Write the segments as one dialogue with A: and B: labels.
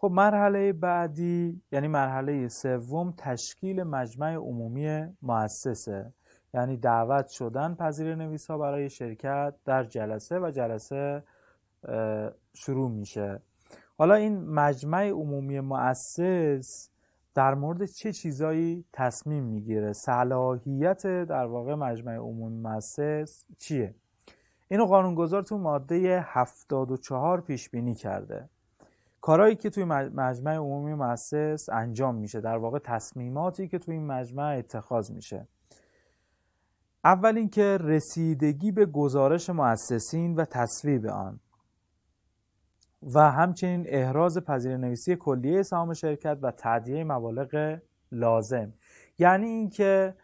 A: خب مرحله بعدی یعنی مرحله سوم تشکیل مجمع عمومی مؤسسه یعنی دعوت شدن پذیر نویس برای شرکت در جلسه و جلسه شروع میشه حالا این مجمع عمومی مؤسس در مورد چه چیزایی تصمیم میگیره صلاحیت در واقع مجمع عمومی مؤسس چیه اینو قانونگذار تو ماده 74 پیش بینی کرده کارهایی که توی مجمع عمومی مؤسس انجام میشه در واقع تصمیماتی که توی این مجمع اتخاذ میشه اول اینکه رسیدگی به گزارش مؤسسین و تصویب آن و همچنین احراز پذیر نویسی کلیه سهام شرکت و تعدیه مبالغ لازم یعنی اینکه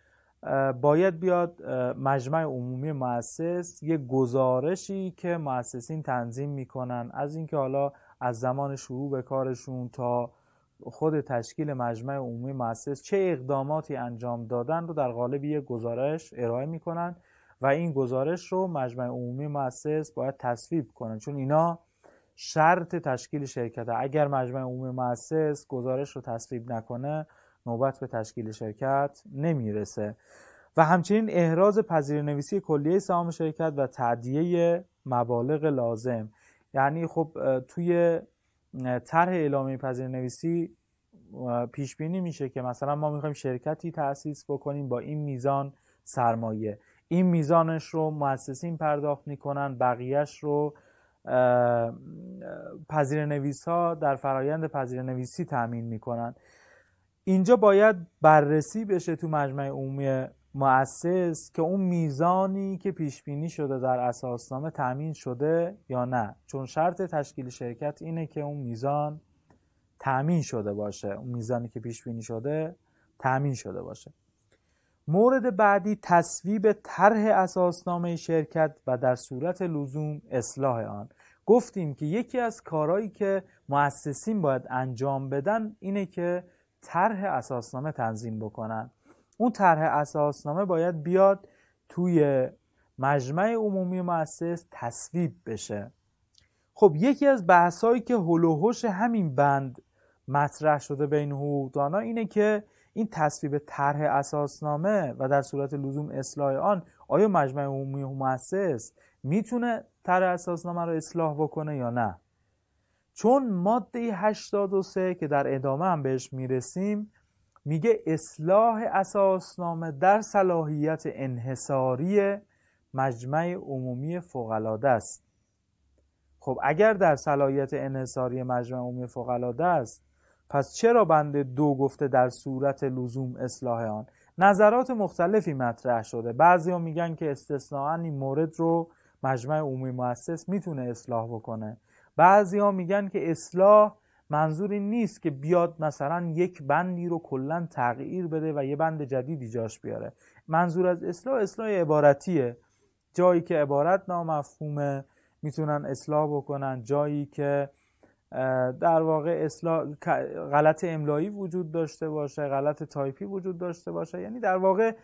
A: باید بیاد مجمع عمومی مؤسس یه گزارشی که مؤسسین تنظیم میکنن از اینکه حالا از زمان شروع به کارشون تا خود تشکیل مجمع عمومی مؤسس چه اقداماتی انجام دادن رو در قالب یک گزارش ارائه میکنن و این گزارش رو مجمع عمومی مؤسس باید تصویب کنن چون اینا شرط تشکیل شرکت اگر مجمع عمومی مؤسس گزارش رو تصویب نکنه نوبت به تشکیل شرکت نمیرسه و همچنین احراز پذیرنویسی کلیه سهام شرکت و تعدیه مبالغ لازم یعنی خب توی طرح اعلامی پذیرنویسی پیش بینی میشه که مثلا ما میخوایم شرکتی تأسیس بکنیم با این میزان سرمایه این میزانش رو مؤسسین پرداخت میکنن بقیهش رو پذیر نویس ها در فرایند پذیر نویسی تأمین کنند اینجا باید بررسی بشه تو مجمع عمومی مؤسس که اون میزانی که پیش بینی شده در اساسنامه تأمین شده یا نه چون شرط تشکیل شرکت اینه که اون میزان تأمین شده باشه اون میزانی که پیش بینی شده تأمین شده باشه مورد بعدی تصویب طرح اساسنامه شرکت و در صورت لزوم اصلاح آن گفتیم که یکی از کارهایی که مؤسسین باید انجام بدن اینه که طرح اساسنامه تنظیم بکنن اون طرح اساسنامه باید بیاد توی مجمع عمومی مؤسس تصویب بشه خب یکی از بحثایی که هلوهوش همین بند مطرح شده بین حقوقدانا اینه که این تصویب طرح اساسنامه و در صورت لزوم اصلاح آن آیا مجمع عمومی مؤسس میتونه تر اساسنامه رو اصلاح بکنه یا نه چون ماده 83 که در ادامه هم بهش میرسیم میگه اصلاح اساسنامه در صلاحیت انحصاری مجمع عمومی فوقالعاده است خب اگر در صلاحیت انحصاری مجمع عمومی فوقالعاده است پس چرا بند دو گفته در صورت لزوم اصلاح آن نظرات مختلفی مطرح شده بعضی ها میگن که استثناعا این مورد رو مجمع عمومی مؤسس میتونه اصلاح بکنه بعضی ها میگن که اصلاح منظور این نیست که بیاد مثلا یک بندی رو کلا تغییر بده و یه بند جدیدی جاش بیاره منظور از اصلاح اصلاح عبارتیه جایی که عبارت نامفهومه میتونن اصلاح بکنن جایی که در واقع اصلاح غلط املایی وجود داشته باشه غلط تایپی وجود داشته باشه یعنی در واقع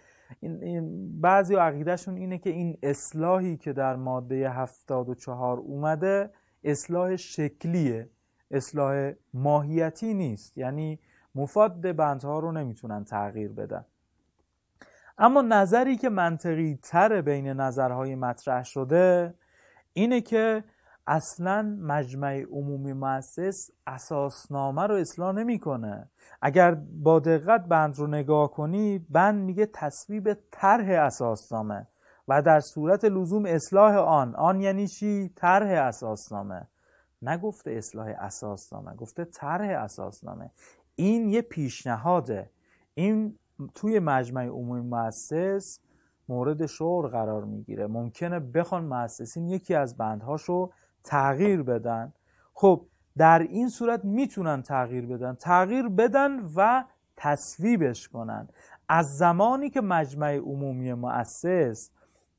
A: این بعضی عقیدهشون اینه که این اصلاحی که در ماده 74 اومده اصلاح شکلیه اصلاح ماهیتی نیست یعنی مفاد بندها رو نمیتونن تغییر بدن اما نظری که منطقی تر بین نظرهای مطرح شده اینه که اصلا مجمع عمومی مؤسس اساسنامه رو اصلاح نمیکنه اگر با دقت بند رو نگاه کنی بند میگه تصویب طرح اساسنامه و در صورت لزوم اصلاح آن آن یعنی چی طرح اساسنامه نگفته اصلاح اساسنامه گفته طرح اساسنامه این یه پیشنهاده این توی مجمع عمومی مؤسس مورد شور قرار میگیره ممکنه بخوان مؤسسین یکی از بندهاشو تغییر بدن خب در این صورت میتونن تغییر بدن تغییر بدن و تصویبش کنن از زمانی که مجمع عمومی مؤسس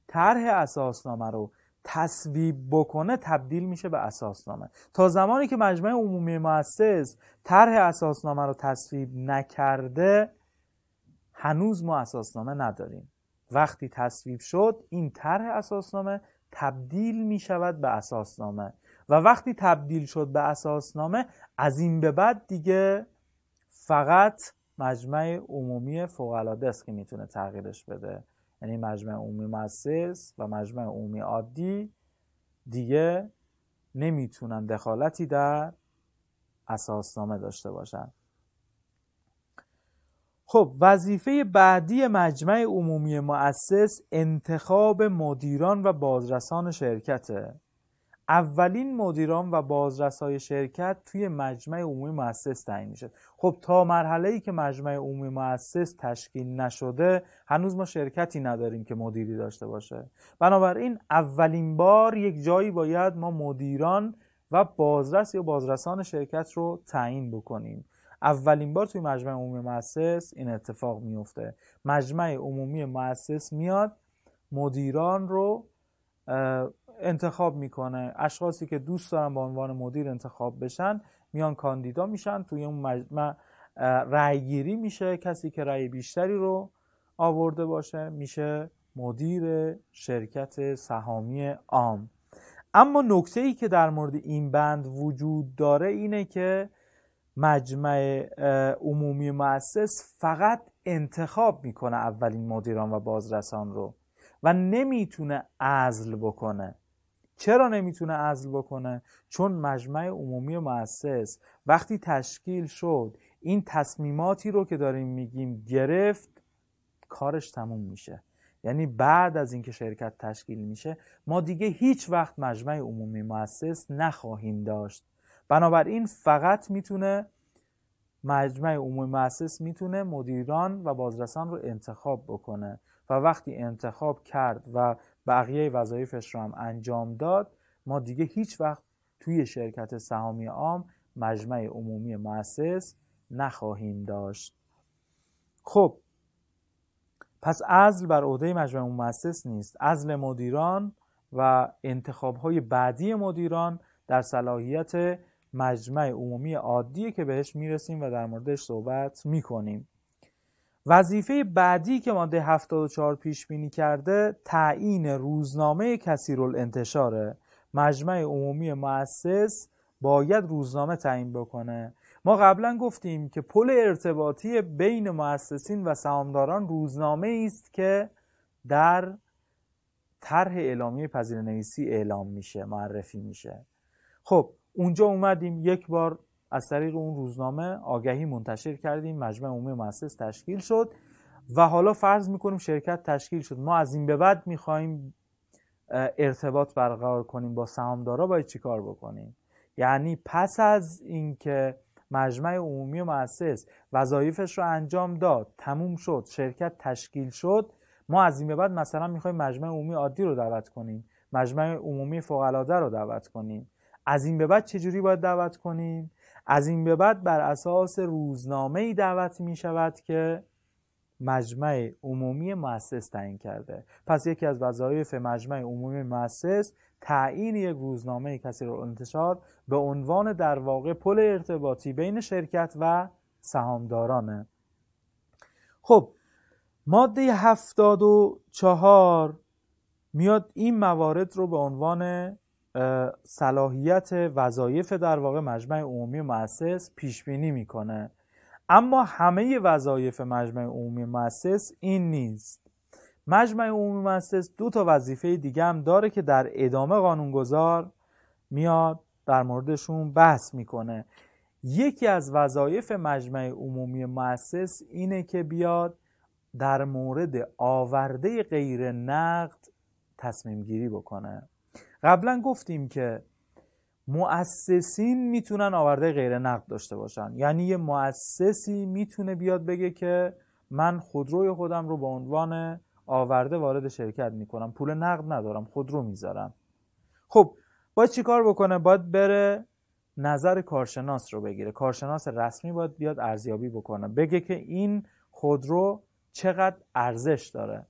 A: طرح اساسنامه رو تصویب بکنه تبدیل میشه به اساسنامه تا زمانی که مجمع عمومی مؤسس طرح اساسنامه رو تصویب نکرده هنوز ما اساسنامه نداریم وقتی تصویب شد این طرح اساسنامه تبدیل می شود به اساسنامه و وقتی تبدیل شد به اساسنامه از این به بعد دیگه فقط مجمع عمومی فوق که میتونه تغییرش بده یعنی مجمع عمومی مؤسس و مجمع عمومی عادی دیگه نمیتونن دخالتی در اساسنامه داشته باشن خب وظیفه بعدی مجمع عمومی مؤسس انتخاب مدیران و بازرسان شرکته اولین مدیران و بازرسای شرکت توی مجمع عمومی مؤسس تعیین میشه خب تا مرحله ای که مجمع عمومی مؤسس تشکیل نشده هنوز ما شرکتی نداریم که مدیری داشته باشه بنابراین اولین بار یک جایی باید ما مدیران و بازرس یا بازرسان شرکت رو تعیین بکنیم اولین بار توی مجمع عمومی مؤسس این اتفاق میفته مجمع عمومی مؤسس میاد مدیران رو انتخاب میکنه اشخاصی که دوست دارن به عنوان مدیر انتخاب بشن میان کاندیدا میشن توی اون مجمع گیری میشه کسی که رأی بیشتری رو آورده باشه میشه مدیر شرکت سهامی عام اما نکته ای که در مورد این بند وجود داره اینه که مجمع عمومی مؤسس فقط انتخاب میکنه اولین مدیران و بازرسان رو و نمیتونه عزل بکنه چرا نمیتونه عزل بکنه چون مجمع عمومی مؤسس وقتی تشکیل شد این تصمیماتی رو که داریم میگیم گرفت کارش تموم میشه یعنی بعد از اینکه شرکت تشکیل میشه ما دیگه هیچ وقت مجمع عمومی مؤسس نخواهیم داشت بنابراین فقط میتونه مجمع عمومی مؤسس میتونه مدیران و بازرسان رو انتخاب بکنه و وقتی انتخاب کرد و بقیه وظایفش رو هم انجام داد ما دیگه هیچ وقت توی شرکت سهامی عام مجمع عمومی مؤسس نخواهیم داشت خب پس ازل بر عهده مجمع مؤسس نیست ازل مدیران و انتخاب های بعدی مدیران در صلاحیت مجمع عمومی عادیه که بهش میرسیم و در موردش صحبت میکنیم وظیفه بعدی که ماده 74 پیش بینی کرده تعیین روزنامه کثیرالانتشاره انتشاره مجمع عمومی مؤسس باید روزنامه تعیین بکنه ما قبلا گفتیم که پل ارتباطی بین مؤسسین و سهامداران روزنامه است که در طرح اعلامیه پذیر اعلام میشه معرفی میشه خب اونجا اومدیم یک بار از طریق اون روزنامه آگهی منتشر کردیم مجمع عمومی مؤسس تشکیل شد و حالا فرض میکنیم شرکت تشکیل شد ما از این به بعد میخوایم ارتباط برقرار کنیم با سهامدارا باید چیکار بکنیم یعنی پس از اینکه مجمع عمومی مؤسس وظایفش رو انجام داد تموم شد شرکت تشکیل شد ما از این به بعد مثلا میخوایم مجمع عمومی عادی رو دعوت کنیم مجمع عمومی فوق رو دعوت کنیم از این به بعد چجوری باید دعوت کنیم از این به بعد بر اساس روزنامه ای دعوت می شود که مجمع عمومی مؤسس تعیین کرده پس یکی از وظایف مجمع عمومی مؤسس تعیین یک روزنامه کسی رو انتشار به عنوان در واقع پل ارتباطی بین شرکت و سهامدارانه خب ماده هفتاد و چهار میاد این موارد رو به عنوان صلاحیت وظایف در واقع مجمع عمومی مؤسس پیش بینی میکنه اما همه وظایف مجمع عمومی مؤسس این نیست مجمع عمومی مؤسس دو تا وظیفه دیگه هم داره که در ادامه قانونگذار میاد در موردشون بحث میکنه یکی از وظایف مجمع عمومی مؤسس اینه که بیاد در مورد آورده غیر نقد تصمیم گیری بکنه قبلا گفتیم که مؤسسین میتونن آورده غیر نقد داشته باشن یعنی یه مؤسسی میتونه بیاد بگه که من خودروی خودم رو به عنوان آورده وارد شرکت میکنم پول نقد ندارم خودرو میذارم خب باید چیکار بکنه باید بره نظر کارشناس رو بگیره کارشناس رسمی باید بیاد ارزیابی بکنه بگه که این خودرو چقدر ارزش داره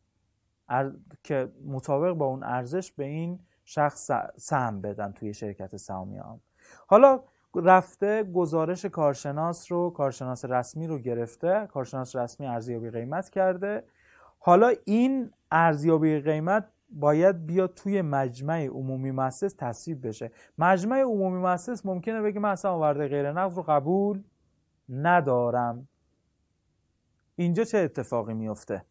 A: ار... که مطابق با اون ارزش به این شخص سهم بدن توی شرکت سامیام. حالا رفته گزارش کارشناس رو کارشناس رسمی رو گرفته کارشناس رسمی ارزیابی قیمت کرده حالا این ارزیابی قیمت باید بیا توی مجمع عمومی مؤسس تصویب بشه مجمع عمومی مؤسس ممکنه بگه من اصلا آورده غیر نقد رو قبول ندارم اینجا چه اتفاقی میفته